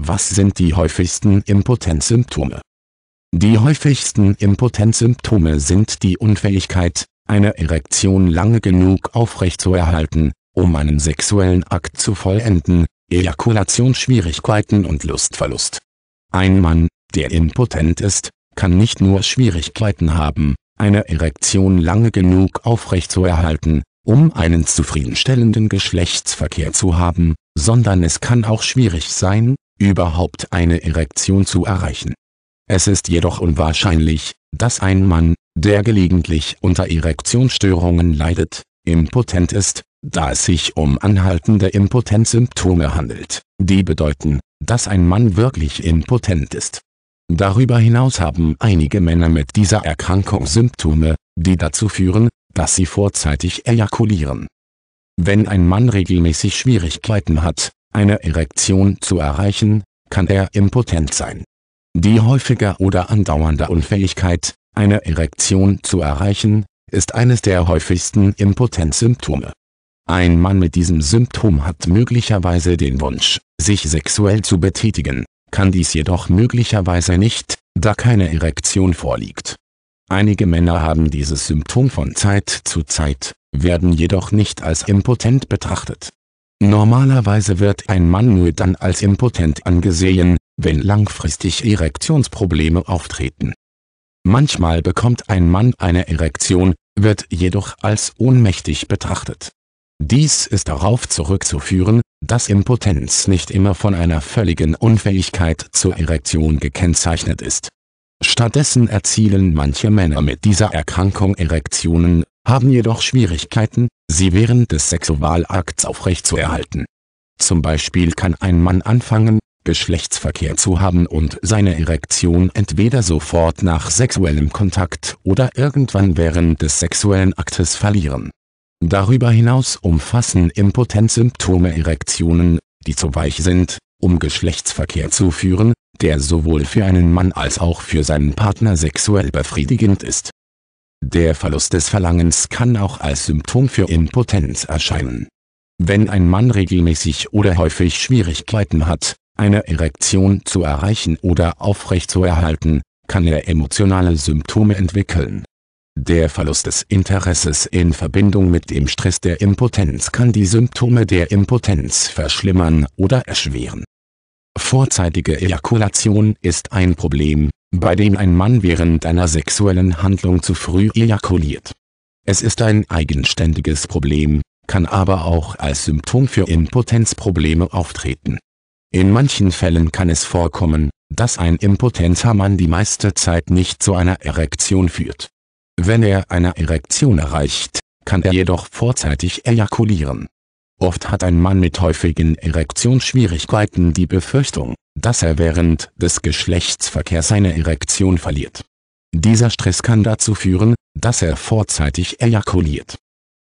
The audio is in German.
Was sind die häufigsten Impotenzsymptome? Die häufigsten Impotenzsymptome sind die Unfähigkeit, eine Erektion lange genug aufrechtzuerhalten, um einen sexuellen Akt zu vollenden, Ejakulationsschwierigkeiten und Lustverlust. Ein Mann, der impotent ist, kann nicht nur Schwierigkeiten haben, eine Erektion lange genug aufrechtzuerhalten, um einen zufriedenstellenden Geschlechtsverkehr zu haben, sondern es kann auch schwierig sein, überhaupt eine Erektion zu erreichen. Es ist jedoch unwahrscheinlich, dass ein Mann, der gelegentlich unter Erektionsstörungen leidet, impotent ist, da es sich um anhaltende Impotenzsymptome handelt, die bedeuten, dass ein Mann wirklich impotent ist. Darüber hinaus haben einige Männer mit dieser Erkrankung Symptome, die dazu führen, dass sie vorzeitig ejakulieren. Wenn ein Mann regelmäßig Schwierigkeiten hat, eine Erektion zu erreichen, kann er impotent sein. Die häufige oder andauernde Unfähigkeit, eine Erektion zu erreichen, ist eines der häufigsten Impotenzsymptome. Ein Mann mit diesem Symptom hat möglicherweise den Wunsch, sich sexuell zu betätigen, kann dies jedoch möglicherweise nicht, da keine Erektion vorliegt. Einige Männer haben dieses Symptom von Zeit zu Zeit, werden jedoch nicht als impotent betrachtet. Normalerweise wird ein Mann nur dann als impotent angesehen, wenn langfristig Erektionsprobleme auftreten. Manchmal bekommt ein Mann eine Erektion, wird jedoch als ohnmächtig betrachtet. Dies ist darauf zurückzuführen, dass Impotenz nicht immer von einer völligen Unfähigkeit zur Erektion gekennzeichnet ist. Stattdessen erzielen manche Männer mit dieser Erkrankung Erektionen, haben jedoch Schwierigkeiten, sie während des Sexualakts aufrechtzuerhalten. Zum Beispiel kann ein Mann anfangen, Geschlechtsverkehr zu haben und seine Erektion entweder sofort nach sexuellem Kontakt oder irgendwann während des sexuellen Aktes verlieren. Darüber hinaus umfassen Impotenzsymptome Erektionen, die zu weich sind, um Geschlechtsverkehr zu führen, der sowohl für einen Mann als auch für seinen Partner sexuell befriedigend ist der Verlust des Verlangens kann auch als Symptom für Impotenz erscheinen. Wenn ein Mann regelmäßig oder häufig Schwierigkeiten hat, eine Erektion zu erreichen oder aufrechtzuerhalten, kann er emotionale Symptome entwickeln. Der Verlust des Interesses in Verbindung mit dem Stress der Impotenz kann die Symptome der Impotenz verschlimmern oder erschweren. Vorzeitige Ejakulation ist ein Problem, bei dem ein Mann während einer sexuellen Handlung zu früh ejakuliert. Es ist ein eigenständiges Problem, kann aber auch als Symptom für Impotenzprobleme auftreten. In manchen Fällen kann es vorkommen, dass ein impotenter Mann die meiste Zeit nicht zu einer Erektion führt. Wenn er eine Erektion erreicht, kann er jedoch vorzeitig ejakulieren. Oft hat ein Mann mit häufigen Erektionsschwierigkeiten die Befürchtung, dass er während des Geschlechtsverkehrs seine Erektion verliert. Dieser Stress kann dazu führen, dass er vorzeitig ejakuliert